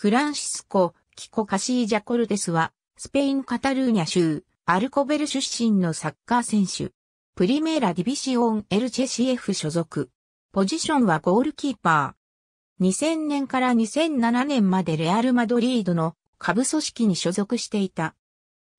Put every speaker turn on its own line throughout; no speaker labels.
フランシスコ、キコ・カシージャ・コルテスは、スペイン・カタルーニャ州、アルコベル出身のサッカー選手。プリメーラ・ディビシオン・エルチェシエフ所属。ポジションはゴールキーパー。2000年から2007年までレアル・マドリードの下部組織に所属していた。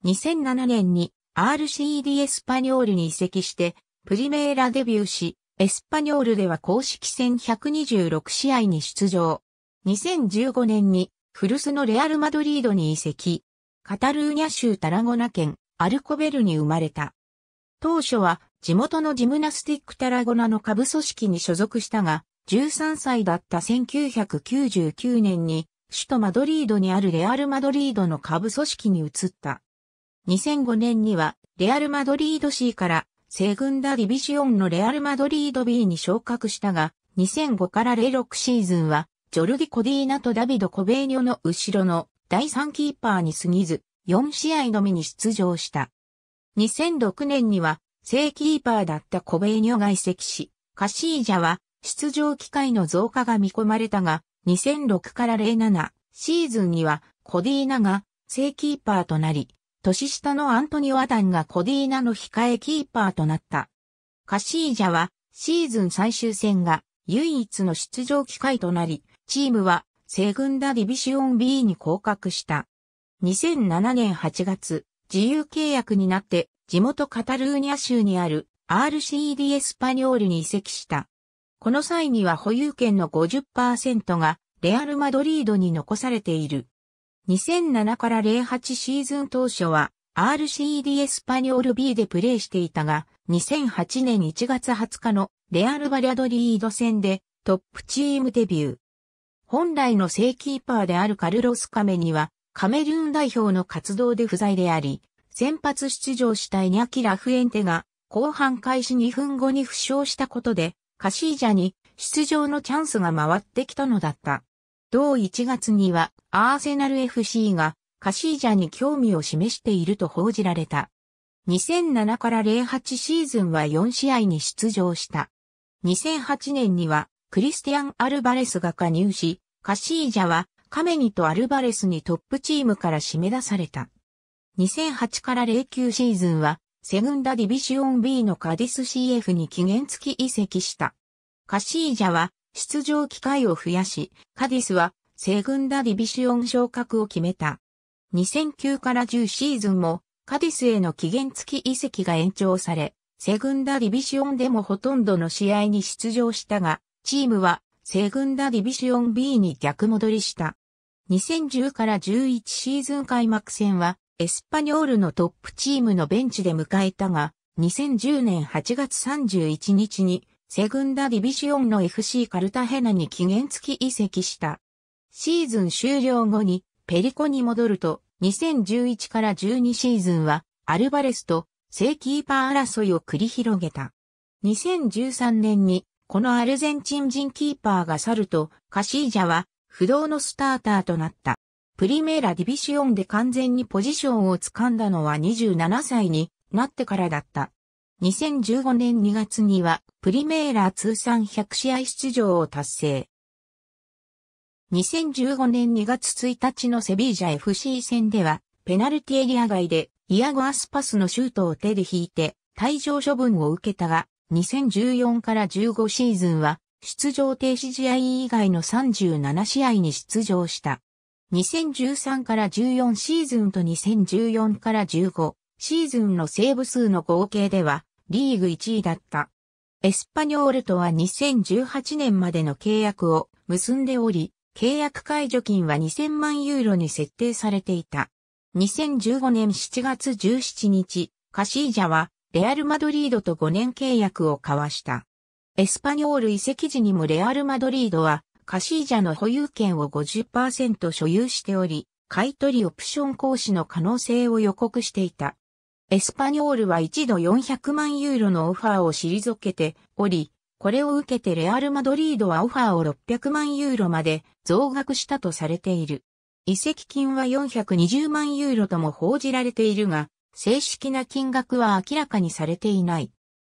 2007年に RCD エスパニョールに移籍して、プリメーラデビューし、エスパニョールでは公式戦126試合に出場。2015年に古巣のレアル・マドリードに移籍。カタルーニャ州タラゴナ県アルコベルに生まれた。当初は地元のジムナスティックタラゴナの下部組織に所属したが、13歳だった1999年に首都マドリードにあるレアル・マドリードの下部組織に移った。2005年にはレアル・マドリード C からセグンダ・ディビジオンのレアル・マドリード B に昇格したが、2005から06シーズンはジョルディ・コディーナとダビド・コベーニョの後ろの第3キーパーに過ぎず、4試合のみに出場した。2006年には、正キーパーだったコベーニョが移籍し、カシージャは出場機会の増加が見込まれたが、2006から07シーズンにはコディーナが正キーパーとなり、年下のアントニオ・アダンがコディーナの控えキーパーとなった。カシージャはシーズン最終戦が唯一の出場機会となり、チームは、セグンダディビシオン B に降格した。2007年8月、自由契約になって、地元カタルーニャ州にある RCD エスパニョールに移籍した。この際には保有権の50%がレアル・マドリードに残されている。2007から08シーズン当初は RCD エスパニョール B でプレーしていたが、2008年1月20日のレアル・バリャドリード戦でトップチームデビュー。本来の正キーパーであるカルロス・カメニは、カメルーン代表の活動で不在であり、先発出場したエニャキ・ラフエンテが、後半開始2分後に負傷したことで、カシージャに出場のチャンスが回ってきたのだった。同1月には、アーセナル FC が、カシージャに興味を示していると報じられた。2007から08シーズンは4試合に出場した。2008年にはクリスティアン・アルバレスが加入し、カシージャはカメニとアルバレスにトップチームから締め出された。2008から09シーズンは、セグンダディビシオン B のカディス CF に期限付き移籍した。カシージャは出場機会を増やし、カディスはセグンダディビシオン昇格を決めた。2009から10シーズンもカディスへの期限付き移籍が延長され、セグンダディビシオンでもほとんどの試合に出場したが、チームは西軍ダディビション B に逆戻りした。2010から11シーズン開幕戦はエスパニョールのトップチームのベンチで迎えたが、2010年8月31日にセグンダディビシオンの FC カルタヘナに期限付き移籍した。シーズン終了後にペリコに戻ると2011から12シーズンはアルバレスと正キーパー争いを繰り広げた。2013年にこのアルゼンチン人キーパーが去ると、カシージャは不動のスターターとなった。プリメーラディビシオンで完全にポジションを掴んだのは27歳になってからだった。2015年2月にはプリメーラ通算100試合出場を達成。2015年2月1日のセビージャ FC 戦では、ペナルティエリア外でイアゴ・アスパスのシュートを手で引いて退場処分を受けたが、2014から15シーズンは、出場停止試合以外の37試合に出場した。2013から14シーズンと2014から15シーズンのセーブ数の合計ではリーグ1位だった。エスパニョールとは2018年までの契約を結んでおり、契約解除金は2000万ユーロに設定されていた。2015年7月17日、カシージャはレアル・マドリードと5年契約を交わした。エスパニョール移籍時にもレアル・マドリードはカシージャの保有権を50%所有しており、買取オプション行使の可能性を予告していた。エスパニョールは一度400万ユーロのオファーを退けており、これを受けてレアル・マドリードはオファーを600万ユーロまで増額したとされている。移籍金は420万ユーロとも報じられているが、正式な金額は明らかにされていない。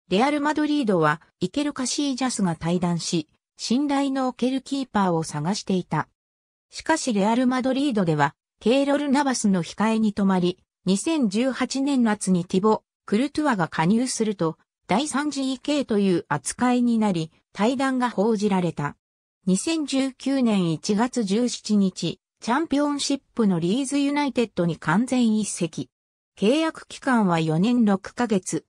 レアル・マドリードは、イケル・カシージャスが対談し、信頼の置けるキーパーを探していた。しかしレアル・マドリードでは、ケイロル・ナバスの控えに止まり、2018年夏にティボ、クルトゥアが加入すると、第3 e k という扱いになり、対談が報じられた。2019年1月17日、チャンピオンシップのリーズユナイテッドに完全一席。契約期間は4年6ヶ月。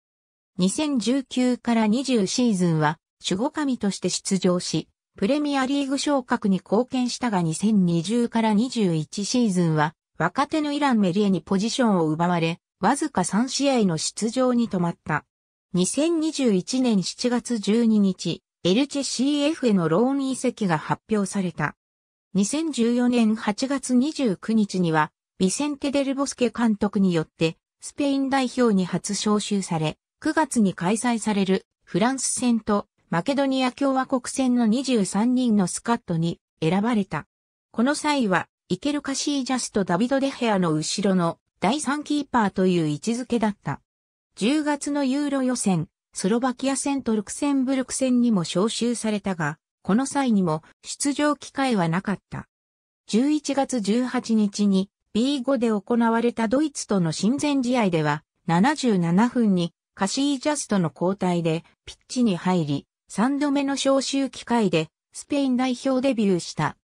2019から20シーズンは守護神として出場し、プレミアリーグ昇格に貢献したが2020から21シーズンは若手のイランメリエにポジションを奪われ、わずか3試合の出場に止まった。2021年7月12日、エルチェ CF へのローン移籍が発表された。2014年8月29日にはビセンテ・デル・ボスケ監督によって、スペイン代表に初招集され、9月に開催されるフランス戦とマケドニア共和国戦の23人のスカットに選ばれた。この際は、イケル・カシージャスとダビド・デヘアの後ろの第3キーパーという位置づけだった。10月のユーロ予選、スロバキア戦とルクセンブルク戦にも招集されたが、この際にも出場機会はなかった。11月18日に B5 で行われたドイツとの親善試合では、77分にカシージャストの交代でピッチに入り、3度目の招集機会でスペイン代表デビューした。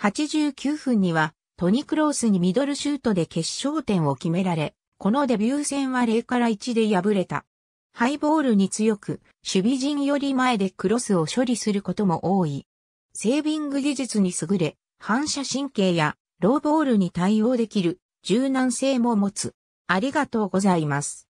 89分にはトニクロースにミドルシュートで決勝点を決められ、このデビュー戦は0から1で敗れた。ハイボールに強く、守備陣より前でクロスを処理することも多い。セービング技術に優れ、反射神経やローボールに対応できる柔軟性も持つ。ありがとうございます。